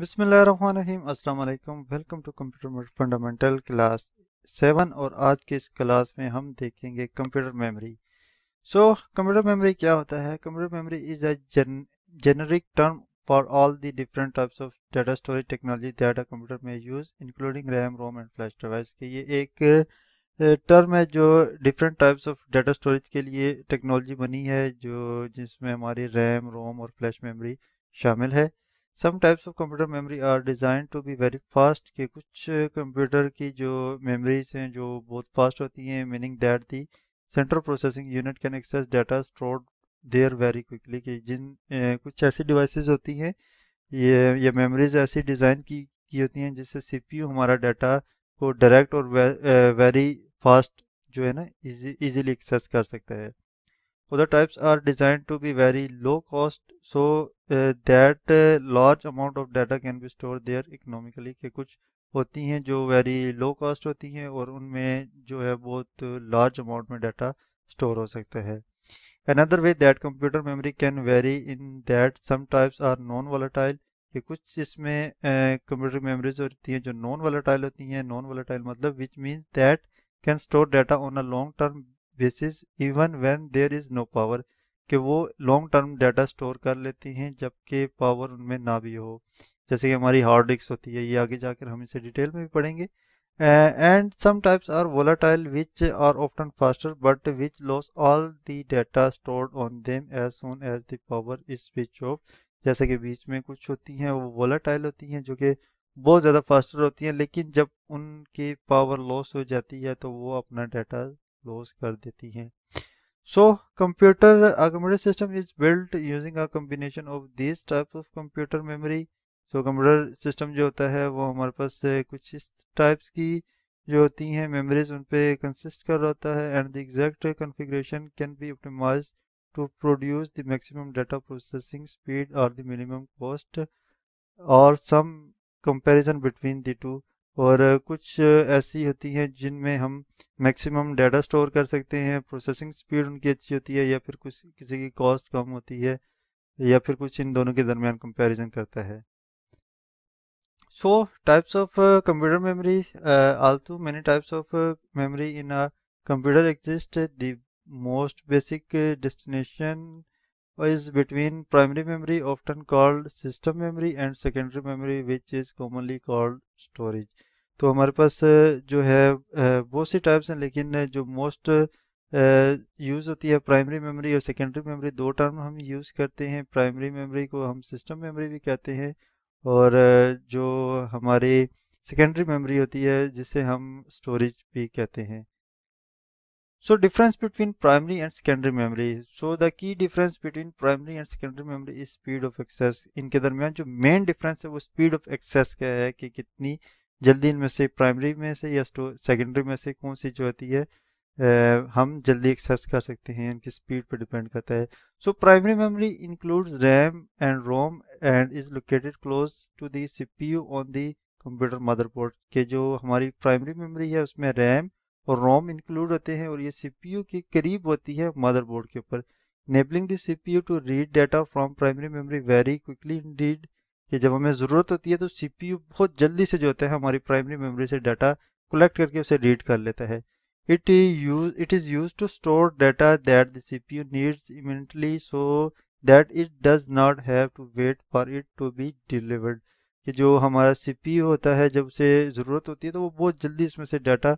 बिसमीम अस्सलाम वालेकुम welcome to computer fundamental class seven और आज के इस क्लास में हम देखेंगे computer memory so computer memory क्या होता है computer memory is a generic term for all the different types of data storage technology data computer में use including RAM ROM and flash device के ये एक टर्म है जो different types of data storage के लिए टेक्नोलॉजी बनी है जो जिसमें हमारी रैम रोम और फ्लैश मेमोरी शामिल है some types of computer memory are designed to be very fast कि कुछ कंप्यूटर की जो मेमोरीज हैं जो बहुत फास्ट होती हैं meaning that the central processing unit can access data stored there very quickly कि जिन ए, कुछ ऐसी डिवाइसेस होती हैं ये ये मेमोरीज ऐसी डिज़ाइन की की होती हैं जिससे सीपीयू हमारा डाटा को डायरेक्ट और वे, ए, वेरी फास्ट जो है ना इजीली एक्सेस कर सकता है Other types are designed to be very low cost so uh, that uh, large amount of data can be stored there economically के कुछ होती हैं जो वेरी लो कॉस्ट होती हैं और उनमें जो है बहुत लार्ज अमाउंट में डाटा स्टोर हो सकता है another way that computer memory can vary in that some types are non volatile कि कुछ इसमें कंप्यूटर uh, मेमोरीज होती हैं जो नॉन वॉलेटाइल होती हैं नॉन वॉलेटाइल मतलब which means that can store data on a long term basis even when there is no power कि वो लॉन्ग टर्म डाटा स्टोर कर लेती हैं जबकि पावर उनमें ना भी हो जैसे कि हमारी हार्ड डिस्क होती है ये आगे जाकर हम इसे डिटेल में भी पढ़ेंगे and some types are volatile which are often faster but which lose all the data stored on them as soon as the power is switch off जैसे कि बीच में कुछ होती हैं वो वोलाटाइल होती हैं जो कि बहुत ज़्यादा फास्टर होती हैं लेकिन जब उनकी पावर लॉस हो जाती है तो वो अपना डाटा क्लोज कर देती हैं so computer computer system is built using a combination of this type of computer memory so computer system जो होता है वो हमारे पास कुछ इस टाइप्स की जो होती हैं मेमोरीज उन पे कंसिस्ट कर रहा होता है and the exact configuration can be optimize to produce the maximum data processing speed or the minimum cost or some comparison between the two और कुछ ऐसी होती हैं जिनमें हम मैक्सिमम डाटा स्टोर कर सकते हैं प्रोसेसिंग स्पीड उनकी अच्छी होती है या फिर कुछ किसी की कॉस्ट कम होती है या फिर कुछ इन दोनों के दरमियान कंपैरिजन करता है so types of computer memory also many types of memory in a computer exist the most basic destination is between primary memory often called system memory and secondary memory which is commonly called storage तो हमारे पास जो है बहुत सी types हैं लेकिन जो most use होती है प्राइमरी मेमोरी और सेकेंडरी मेमोरी दो टर्म हम यूज़ करते हैं प्राइमरी मेमोरी को हम सिस्टम मेमोरी भी कहते हैं और जो हमारी सेकेंडरी मेमोरी होती है जिसे हम स्टोरेज भी कहते हैं so difference between primary and secondary memory so the key difference between primary and secondary memory is speed of access इनके दरमियान जो मेन डिफरेंस है वो स्पीड ऑफ एक्सेस का है कि कितनी जल्दी इनमें से प्राइमरी में से या सेकेंडरी में से कौन सी जो होती है आ, हम जल्दी एक्सेस कर सकते हैं इनकी स्पीड पर डिपेंड करता है so primary memory includes RAM and ROM and is located close to the CPU on the computer motherboard के जो हमारी प्राइमरी मेमोरी है उसमें रैम और रोम इंक्लूड होते हैं और ये सीपीयू के करीब होती है मदरबोर्ड के ऊपर enabling the CPU to read data from primary memory very quickly read कि जब हमें ज़रूरत होती है तो सी बहुत जल्दी से जो होता है हमारी प्राइमरी मेमोरी से डाटा कलेक्ट करके उसे रीड कर लेता है it use it is use to store data that the you needs immediately so that it does not have to wait for it to be delivered कि जो हमारा सी होता है जब उसे ज़रूरत होती है तो वो बहुत जल्दी इसमें से डाटा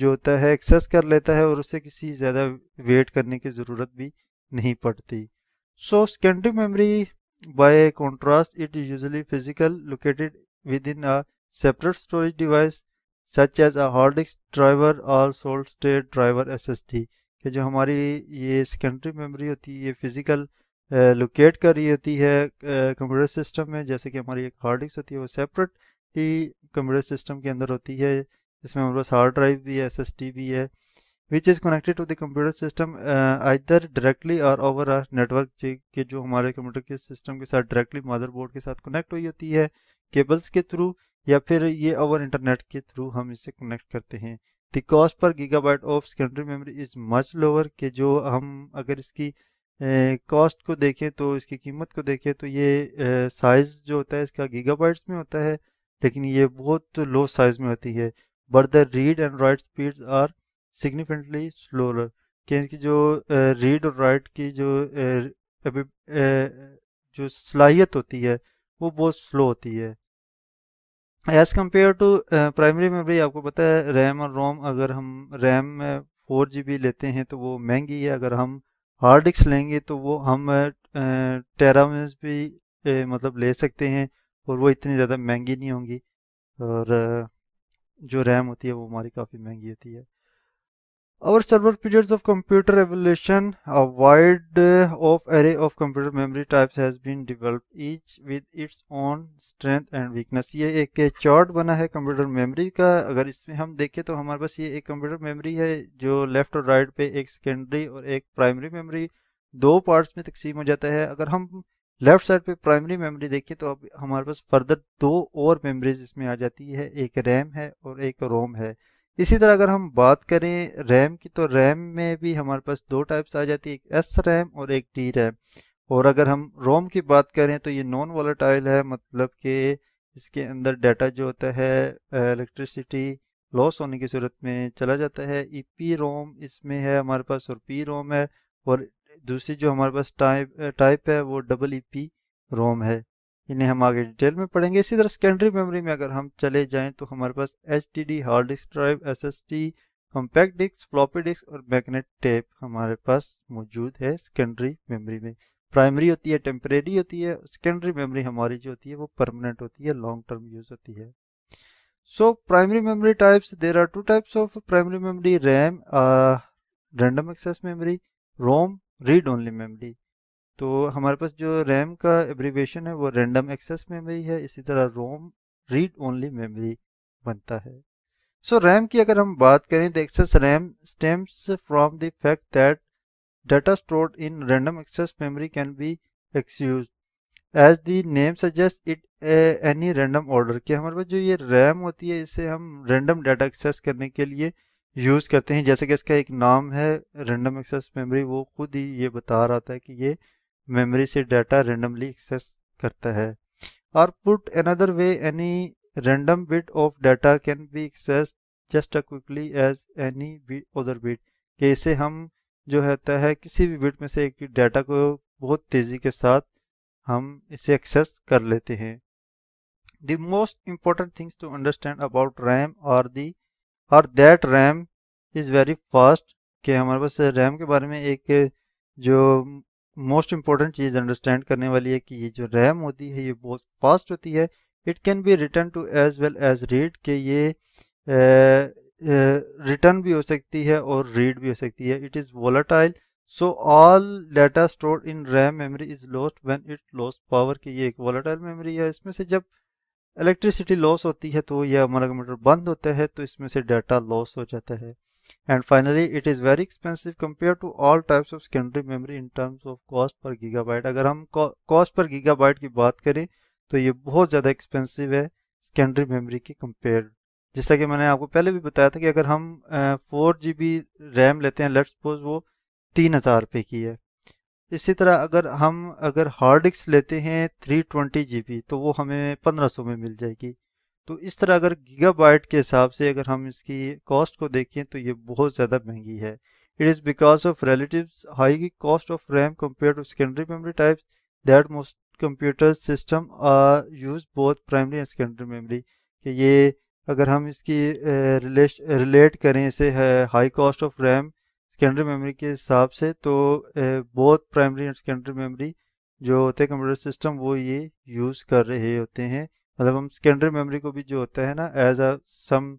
जो होता है एक्सेस कर लेता है और उससे किसी ज़्यादा वेट करने की ज़रूरत भी नहीं पड़ती so secondary memory By contrast, it is usually physical, located within a separate storage device such as a hard disk driver or solid state driver SSD कि जो हमारी ये सेकेंडरी मेमोरी होती है ये फिज़िकल लोकेट कर रही होती है कंप्यूटर सिस्टम में जैसे कि हमारी एक हार्ड डिस्क होती है वो सेपरेट ही कंप्यूटर सिस्टम के अंदर होती है इसमें हमारे पास हार्ड ड्राइव भी है एस भी है which is connected to the computer system uh, either directly or over a network के जो हमारे कंप्यूटर के सिस्टम के साथ डायरेक्टली मदरबोर्ड के साथ कनेक्ट हुई होती है केबल्स के थ्रू या फिर ये ओवर इंटरनेट के थ्रू हम इसे कनेक्ट करते हैं the cost per gigabyte of secondary memory is much lower के जो हम अगर इसकी कॉस्ट को देखें तो इसकी कीमत को देखें तो ये साइज़ जो होता है इसका गीगाबाइट्स में होता है लेकिन ये बहुत लो साइज़ में होती है but the read and write speeds are significantly slower क्योंकि जो रीड और राइट की जो अभी जो सलाहियत होती है वो बहुत स्लो होती है as compare to primary memory आपको पता है रैम और रोम अगर हम रैम में फोर जी बी लेते हैं तो वो महंगी है अगर हम हार्ड डिस्क लेंगे तो वो हम टेरा में भी ए, मतलब ले सकते हैं और वो इतनी ज़्यादा महंगी नहीं होंगी और जो रैम होती है वो हमारी काफ़ी महंगी होती है Our several periods of computer evolution, a wide uh, of array of computer memory types has been developed, each with its own strength and weakness. ये एक चार्ट बना है कंप्यूटर मेमोरी का अगर इसमें हम देखें तो हमारे पास ये एक कंप्यूटर मेमोरी है जो लेफ्ट और राइट पे एक सेकेंडरी और एक प्राइमरी मेमोरी दो पार्ट्स में तकसीम हो जाता है अगर हम लेफ्ट साइड पे प्राइमरी मेमरी देखें तो अब हमारे पास फर्दर दो और मेमरीज इसमें आ जाती है एक रैम है और एक रोम है इसी तरह अगर हम बात करें रैम की तो रैम में भी हमारे पास दो टाइप्स आ जाती है एक एस रैम और एक डी रैम और अगर हम रोम की बात करें तो ये नॉन वॉलेटाइल है मतलब कि इसके अंदर डाटा जो होता है इलेक्ट्रिसिटी लॉस होने की सूरत में चला जाता है ई e पी रोम इसमें है हमारे पास और पी रोम है और दूसरी जो हमारे पास टाइप टाइप है वो double E e P ROM है इन्हें हम आगे डिटेल में पढ़ेंगे इसी तरह सेकेंडरी मेमोरी में अगर हम चले जाएं तो हमारे पास H hard disk drive S S compact disk floppy disk और मैग्नेट टेप हमारे पास मौजूद है सेकेंडरी मेमोरी में प्राइमरी होती है टेम्परेरी होती है सेकेंडरी मेमोरी हमारी जो होती है वो परमानेंट होती है लॉन्ग टर्म यूज होती है so primary memory types there are two types of primary memory RAM random access memory ROM read only memory तो हमारे पास जो रैम का एब्रीवेशन है वो रैंडम एक्सेस मेमोरी है इसी तरह रोम रीड ओनली मेमोरी बनता है सो so, रैम की अगर हम बात करें तो access RAM stems from the fact that data stored in random access memory can be accessed as the name suggest it any random order के हमारे पास जो ये रैम होती है इसे हम रैंडम डाटा एक्सेस करने के लिए यूज़ करते हैं जैसे कि इसका एक नाम है रैंडम एक्सेस मेमोरी वो खुद ही ये बता रहा था कि ये मेमोरी से डाटा रेंडमली एक्सेस करता है और put another way any random bit of data can be access just a quickly as any bit other bit इसे हम जो रहता है किसी भी बिट में से एक डाटा को बहुत तेज़ी के साथ हम इसे एक्सेस कर लेते हैं the most important things to understand about RAM और दी और that RAM is very fast कि हमारे पास रैम के बारे में एक जो मोस्ट इंपॉर्टेंट चीज़ अंडरस्टैंड करने वाली है कि ये जो रैम होती है ये बहुत फास्ट होती है it can be written to as well as read के ये रिटर्न भी हो सकती है और रीड भी हो सकती है it is volatile so all data store in RAM memory is lost when it lost power की ये एक वोलाटाइल मेमोरी है इसमें से जब इलेक्ट्रिसिटी लॉस होती है तो यह हमारा कंप्यूटर बंद होता है तो इसमें से डाटा लॉस हो जाता है and finally it is very expensive compared to all types of secondary memory in terms of cost per gigabyte agar hum cost per gigabyte ki baat kare to ye bahut zyada expensive hai secondary memory ke compared jaisa ki maine aapko pehle bhi bataya tha ki agar hum four G B RAM लेते हैं let's suppose वो तीन हज़ार रुपये की है इसी तरह अगर हम अगर हार्ड डिस्क लेते हैं थ्री ट्वेंटी जी बी तो वो हमें पंद्रह में मिल जाएगी तो इस तरह अगर गीगाबाइट के हिसाब से अगर हम इसकी कॉस्ट को देखें तो ये बहुत ज़्यादा महंगी है it is because of relative high cost of RAM compare to secondary memory types that most computer system use both primary and secondary memory कि ये अगर हम इसकी रिलेट करें इसे high cost of RAM secondary memory के हिसाब से तो बहुत प्राइमरी एंड सेकेंडरी मेमोरी जो होते हैं कंप्यूटर सिस्टम वो ये यूज़ कर रहे होते हैं मतलब हम सेकेंडरी मेमोरी को भी जो होता है ना एज अ सम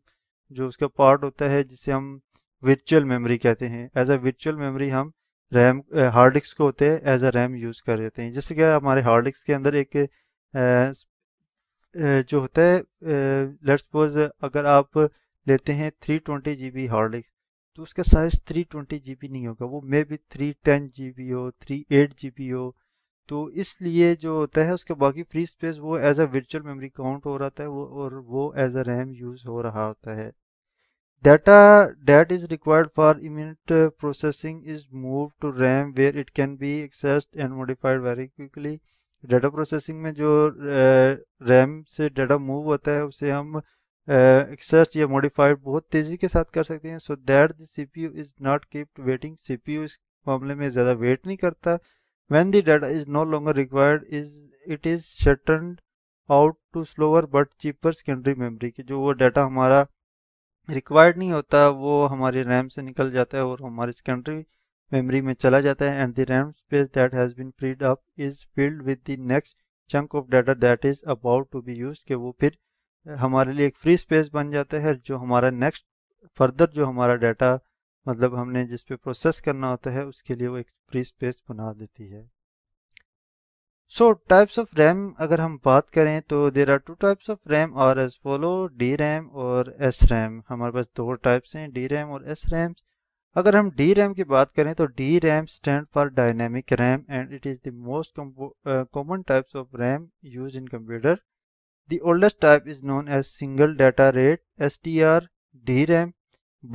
जो उसका पार्ट होता है जिसे हम वर्चुअल मेमोरी कहते हैं एज अ वर्चुअल मेमोरी हम रैम हार्ड डिस्क को होते हैं एज अ रैम यूज़ कर लेते हैं जैसे क्या हमारे हार्ड डिस्क के अंदर एक जो होता है लेट्स सपोज अगर आप लेते हैं three twenty G B hard disk तो उसका size three twenty G B नहीं होगा वो may be three ten G B हो थ्री एट जी बी हो तो इसलिए जो होता है उसके बाकी फ्री स्पेस वो as a virtual memory count हो रहा है वो और वो एज अ रैम यूज़ हो रहा होता है data that is required for imminent processing is move to RAM where it can be accessed and modified very quickly data processing में जो रैम uh, से डाटा मूव होता है उसे हम एक्सेस uh, या मॉडिफाइड बहुत तेज़ी के साथ कर सकते हैं so that the P U is not keeped waiting C P U इस मामले में ज़्यादा वेट नहीं करता When the data is no longer required is it is shortened out to slower but cheaper secondary memory कि जो वो data हमारा रिक्वायर्ड नहीं होता वो हमारे रैम से निकल जाता है और हमारे सेकेंडरी मेमोरी में चला जाता है and the RAM space that has been freed up is filled with the next chunk of data that is about to be use के वो फिर हमारे लिए एक फ्री स्पेस बन जाता है जो हमारा नेक्स्ट फर्दर जो हमारा डाटा मतलब हमने जिस पे प्रोसेस करना होता है उसके लिए वो एक फ्री स्पेस बना देती है सो टाइप्स ऑफ रैम अगर हम बात करें तो there are two types of RAM are as follow D RAM और एस रैम हमारे पास दो टाइप्स हैं डी रैम और एस रैम अगर हम डी रैम की बात करें तो D RAM stand for dynamic RAM and it is the most common types of RAM use in computer type is known as single data rate S T R D RAM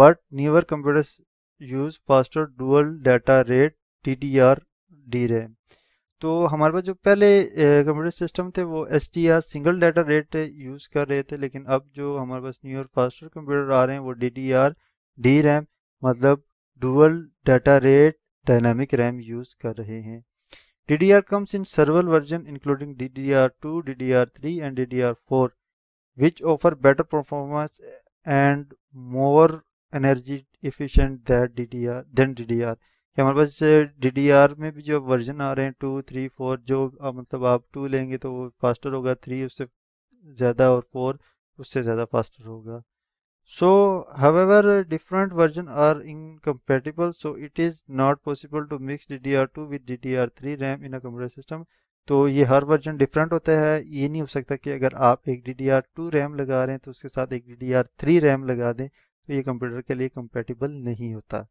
but newer computers use faster dual data rate T D R D RAM तो हमारे पास जो पहले computer system थे वो S T R single data rate use कर रहे थे लेकिन अब जो हमारे पास न्यू और फास्टर कंप्यूटर आ रहे हैं वो D D R D RAM मतलब dual data rate dynamic RAM use कर रहे हैं D D R comes in several version including D D R two D D R three and D D R four which offer better performance and more energy efficient that DDR than DDR कि हमारे पास DDR में भी जो version आ रहे हैं to three four जो मतलब आप टू लेंगे तो वो फास्टर होगा थ्री उससे ज़्यादा और फोर उससे ज़्यादा फास्टर होगा so so it is not possible to mix D D R two mix D D R three RAM in computer system तो ये हर वर्जन डिफरेंट होता है ये नहीं हो सकता कि अगर आप एक D D R two RAM लगा रहे हैं तो उसके साथ एक D D R three RAM लगा दें तो ये कंप्यूटर के लिए कंपेटिबल नहीं होता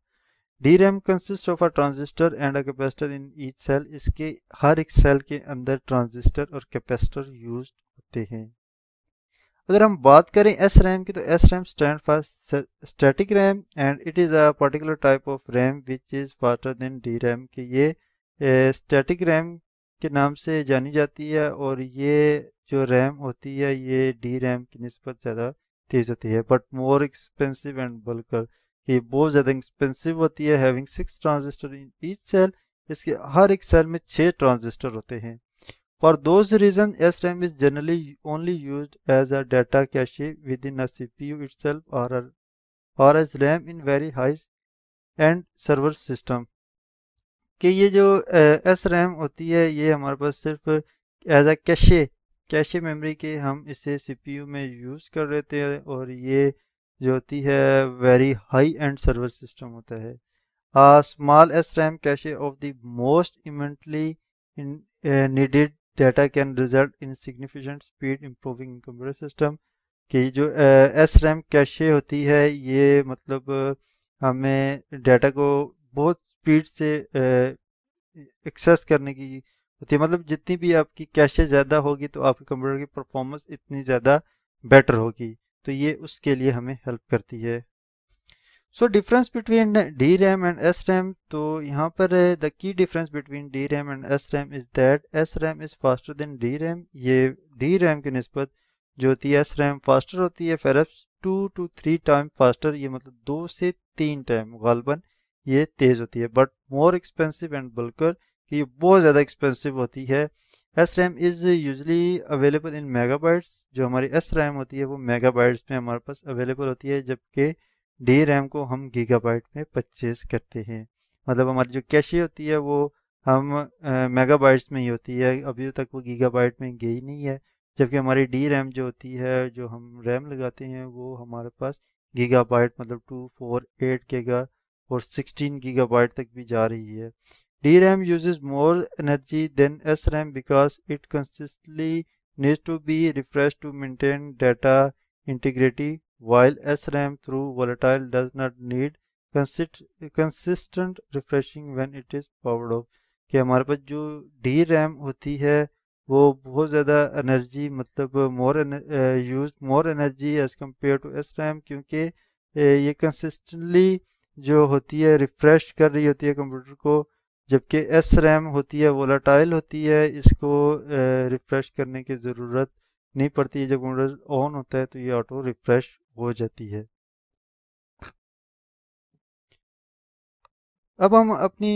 D RAM consist of a transistor and a capacitor in each cell इसके हर एक सेल के अंदर ट्रांजिस्टर और कैपेसिटर यूज होते हैं अगर हम बात करें एस रैम की तो S RAM stand for static RAM and it is a particular type of RAM which is faster than D RAM की ये स्टैटिक रैम के नाम से जानी जाती है और ये जो रैम होती है ये डी रैम की नस्बत ज़्यादा तेज होती है but more expensive and bulkier ये बहुत ज़्यादा एक्सपेंसिव होती है having six transistor in each cell इसके हर एक सेल में छः ट्रांजिस्टर होते हैं for those reason S RAM is generally only use as a data cache within a C P U itself और और as RAM in very high end server system कि ये जो S RAM होती है ये हमारे पास सिर्फ as a cache cache memory के हम इसे सीपीयू में यूज़ कर रहे थे और ये जो होती है very high end server system होता है small S RAM cache of the most immediately needed data can result in significant speed improving computer system कि जो एस रैम कैशे होती है ये मतलब eh, हमें डाटा को बहुत स्पीड से एक्सेस eh, करने की होती तो है मतलब जितनी भी आपकी कैशे ज़्यादा होगी तो आपके कंप्यूटर की परफॉर्मेंस इतनी ज़्यादा बेटर होगी तो ये उसके लिए हमें हेल्प करती है so difference between D RAM and S RAM तो यहाँ पर the key difference between D RAM and S RAM is that S RAM is faster than D RAM ये डी रैम की नस्बत जो होती है एस रैम फास्टर होती है perhaps two two three time faster ये मतलब दो से तीन टाइम गालबन ये तेज़ होती है but more expensive and bulkier ये बहुत ज़्यादा एक्सपेंसिव होती है S RAM is usually available in megabytes जो हमारी एस रैम होती है वो बाइट्स में हमारे पास अवेलेबल होती है जबकि डी रैम को हम गीगा में परचेज़ करते हैं मतलब हमारी जो कैशी होती है वो हम मेगाबाइट्स में ही होती है अभी तक वो बाइट में गई नहीं है जबकि हमारी डी रैम जो होती है जो हम रैम लगाते हैं वो हमारे पास बाइट मतलब टू फोर एट गीगा और सिक्सटीन बाइट तक भी जा रही है DRAM uses more energy than SRAM because it consistently needs to be refreshed to maintain data integrity while SRAM through volatile does not need consistent refreshing when it is powered off कि हमारे पास जो D RAM होती है वो बहुत ज़्यादा energy मतलब more use more energy as compare to S RAM क्योंकि ये कंसिस्टेंटली जो होती है रिफ़्रेश कर रही होती है कंप्यूटर को जबकि एस रैम होती है वोलाटाइल होती है इसको रिफ़्रेश करने की ज़रूरत नहीं पड़ती है जब विंडोज़ ऑन होता है तो ये ऑटो रिफ़्रेश हो जाती है अब हम अपनी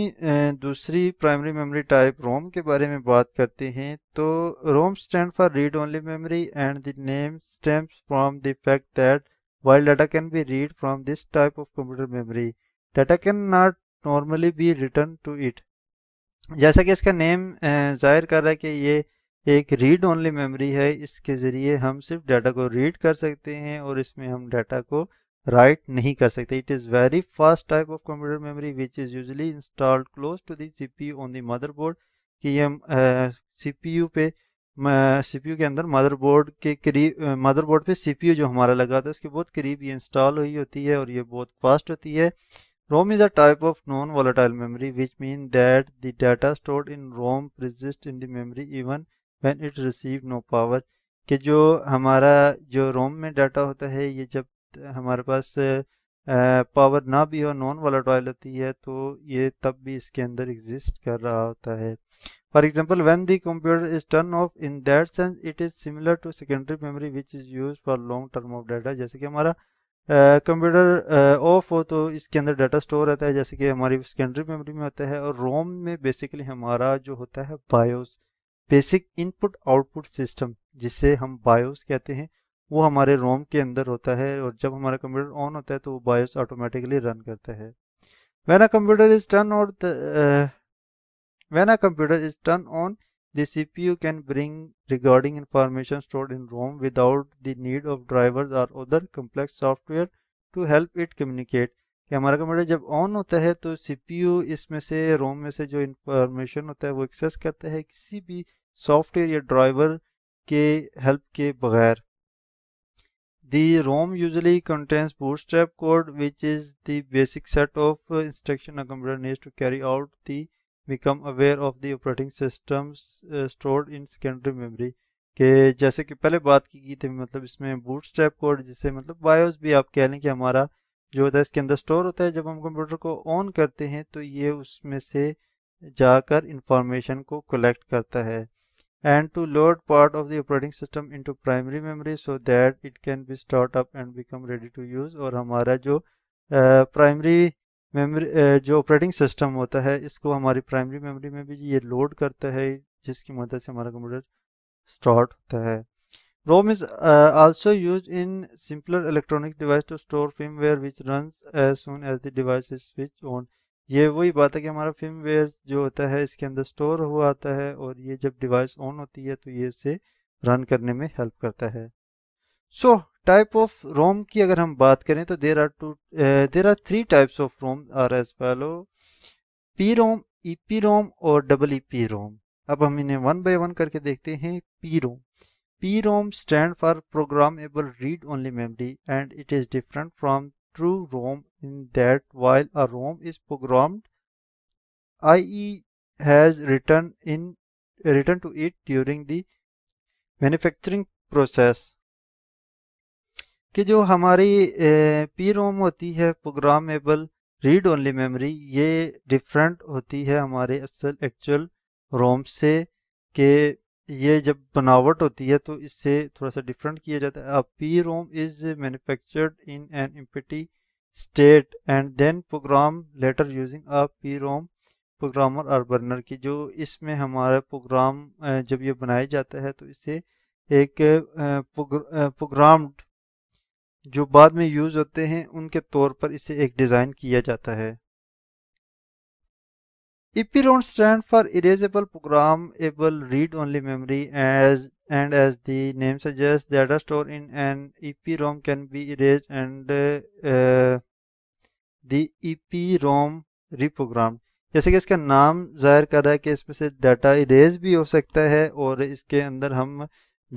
दूसरी प्राइमरी मेमोरी टाइप रोम के बारे में बात करते हैं तो ROM stand for read only memory and the name stems from the fact that data can be read from this type of computer memory data can not normally be written to it जैसा कि इसका name जाहिर कर रहा है कि ये एक रीड ओनली मेमोरी है इसके ज़रिए हम सिर्फ डाटा को रीड कर सकते हैं और इसमें हम डाटा को राइट नहीं कर सकते it is very fast type of computer memory which is usually installed close to the U on the board कि ये यू पे सी पी यू के अंदर मदर बोर्ड के करीब मदर बोर्ड पर सी पी यू जो हमारा लगा था उसके बहुत करीब ये इंस्टॉल हुई होती है और ये बहुत फास्ट होती है ROM is a type of non volatile memory which mean that the data stored in ROM persists in the memory even when it receive no power कि जो हमारा जो रोम में डाटा होता है ये जब हमारे पास पावर ना भी हो नॉन वोलाटाइल होती है तो ये तब भी इसके अंदर एग्जिस्ट कर रहा होता है for example when the computer is turn off in that sense it is similar to secondary memory which is use for long term of data जैसे कि हमारा कंप्यूटर ऑफ हो तो इसके अंदर डाटा स्टोर रहता है जैसे कि हमारी सेकेंडरी मेमोरी में होता है और रोम में बेसिकली हमारा जो होता है BIOS basic input output system जिसे हम बायोस कहते हैं वो हमारे रोम के अंदर होता है और जब हमारा कंप्यूटर ऑन होता है तो वो बायोस ऑटोमेटिकली रन करता है when a computer is turn और when a computer is turn on The CPU can bring regarding information stored in ROM without the need of drivers or other complex software to help it communicate कि हमारा computer जब on होता है तो CPU इसमें से रोम में से जो इंफॉर्मेशन होता है वो एक्सेस करता है किसी भी सॉफ्टवेयर या ड्राइवर के हेल्प के बगैर the ROM usually contains bootstrap code which is the basic set of instruction computer needs to carry out the become aware of the operating systems uh, stored in secondary memory के जैसे कि पहले बात की गई थी मतलब इसमें बूट स्टैप कोड जिसे मतलब बायोस भी आप कह लें कि हमारा जो होता है इसके अंदर स्टोर होता है जब हम कंप्यूटर को ऑन करते हैं तो ये उसमें से जाकर इंफॉर्मेशन को कलेक्ट करता है and to load part of the operating system into primary memory so that it can be start up and become ready to use और हमारा जो प्राइमरी uh, मेमोरी जो ऑपरेटिंग सिस्टम होता है इसको हमारी प्राइमरी मेमोरी में भी ये लोड करता है जिसकी मदद से हमारा कंप्यूटर स्टार्ट होता है ROM is also use in simpler electronic device to store firmware which run as soon as the device is switched ये वही बात है कि हमारा वेयर जो होता है इसके अंदर स्टोर हुआ आता है और ये जब डिवाइस ऑन होती है तो ये इसे रन करने में हेल्प करता है सो टाइप ऑफ रोम की अगर हम बात करें तो there are two there are three types of ROM are as follow P ROM E P ROM और डबल ई पी रोम अब हम इन्हें वन बाय वन करके देखते हैं P ROM P ROM stand for programmable read only memory and it is different from true ROM in that while a ROM is programmed IE has written in written to it during the manufacturing process कि जो हमारी P रोम होती है programmable read only memory ये different होती है हमारे असल एक्चुअल रोम से कि ये जब बनावट होती है तो इससे थोड़ा सा डिफरेंट किया जाता है अब PROM is manufactured in an empty state and then program later using a PROM programmer और बर्नर की जो इसमें हमारा प्रोग्राम जब ये बनाया जाता है तो इसे एक प्रोग्राम्ड जो बाद में यूज होते हैं उनके तौर पर इसे एक डिजाइन किया जाता है EPROM stand for erasable programmable read only memory as and as the name suggest data store in an E can be erase and the ROM reprogram जैसे कि इसका नाम जाहिर कर रहा है कि इसमें से डाटा इरेज भी हो सकता है और इसके अंदर हम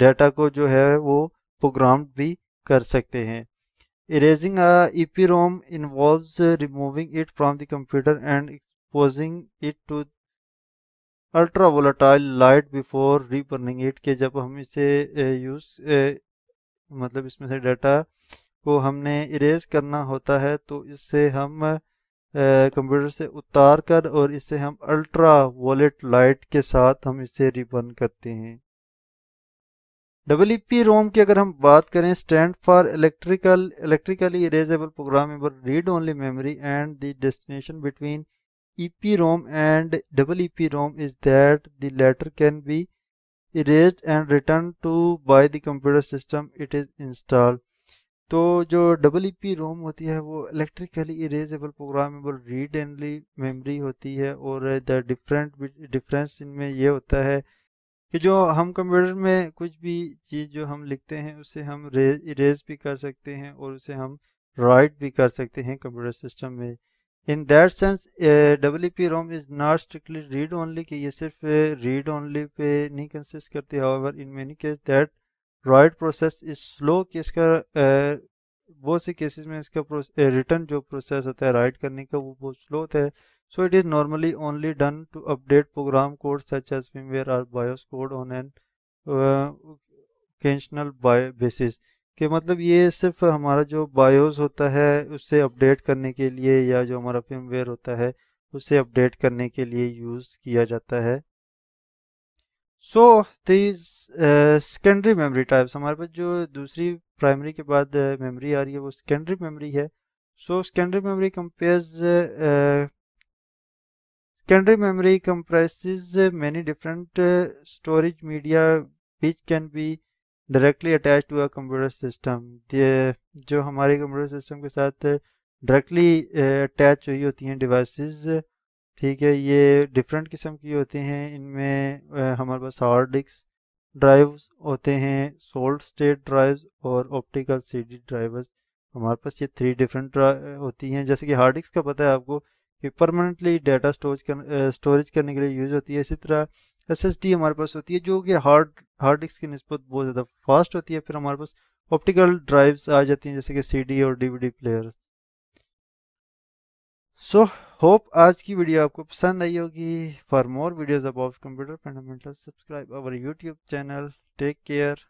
डाटा को जो है वो प्रोग्राम भी कर सकते हैं erasing a PROM involve removing it from the computer and exposing it to ultra volatile light before reburning it के जब हम इसे यूज मतलब इसमें से डाटा को हमने इरेज करना होता है तो इससे हम कंप्यूटर से उतार कर और इसे हम अल्ट्रा वोलेट लाइट के साथ हम इसे रिबर्न करते हैं डबल ई रोम की अगर हम बात करें stand for electrical electrically erasable programmable read only memory and the destination between E P EPROM and double E P PROM is that the latter can be erase and return to by the computer system it is install तो जो double E P ROM होती है वो electrically erasable programmable read only memory होती है और the different difference इनमें यह होता है कि जो हम कंप्यूटर में कुछ भी चीज़ जो हम लिखते हैं उसे हम इरेज भी कर सकते हैं और उसे हम राइट भी कर सकते हैं कंप्यूटर सिस्टम में in that sense W PROM is not strictly read only कि ये सिर्फ रीड ओनली पे नहीं कंसिस्ट करती however in many case that write process is slow कि इसका बहुत से केसेस में इसका रिटर्न जो प्रोसेस होता है राइट करने का वो बहुत स्लो होता है So it is normally only done to update program code such as firmware or BIOS code on an uh, basis कि मतलब ये सिर्फ हमारा जो BIOS होता है उससे अपडेट करने के लिए या जो हमारा फिल्मवेयर होता है उससे अपडेट करने के लिए यूज़ किया जाता है so these secondary memory types हमारे पास जो दूसरी प्राइमरी के बाद मेमोरी uh, आ रही है वो सेकेंडरी मेमोरी है so secondary memory comprises Secondary memory comprises uh, many different uh, storage media which can directly attach to a computer system जो हमारे कंप्यूटर सिस्टम के साथ डायरेक्टली अटैच uh, हुई होती हैं डिवाइसेस ठीक है ये डिफरेंट किस्म की uh, होते हैं इनमें हमारे पास हार्ड डिस्क ड्राइव्स होते हैं सोल्ड स्टेट ड्राइव्स और ऑप्टिकल सीडी ड्राइवर्स हमारे पास ये थ्री डिफरेंट होती हैं जैसे कि हार्ड डिस्क का पता है आपको ये परमानेंटली डाटा स्टोरेज कर, स्टोरेज करने के लिए यूज होती है इसी तरह एस एस डी हमारे पास होती है जो कि हार्ड हार्ड डिस्क की नस्बत बहुत ज़्यादा फास्ट होती है फिर हमारे पास ऑप्टिकल ड्राइव्स आ जाती हैं जैसे कि सी डी और D V D so hope आज की वीडियो आपको पसंद आई होगी for more videos about computer fundamental subscribe our YouTube channel take care